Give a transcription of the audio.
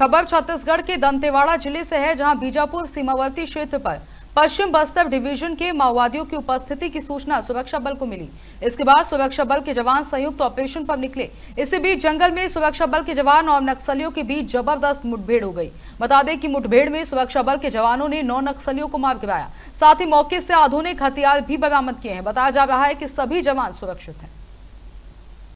खबर छत्तीसगढ़ के दंतेवाड़ा जिले से है जहां बीजापुर सीमावर्ती क्षेत्र पर पश्चिम बस्तर डिवीजन के माओवादियों की उपस्थिति की सूचना सुरक्षा बल को मिली इसके बाद सुरक्षा बल के जवान संयुक्त तो ऑपरेशन पर निकले इसी बीच जंगल में सुरक्षा बल के जवान और नक्सलियों के बीच जबरदस्त मुठभेड़ हो गई बता दें कि मुठभेड़ में सुरक्षा बल के जवानों ने नौ नक्सलियों को मार गिराया साथ ही मौके से आधुनिक हथियार भी बरामद किए हैं बताया जा रहा है की सभी जवान सुरक्षित है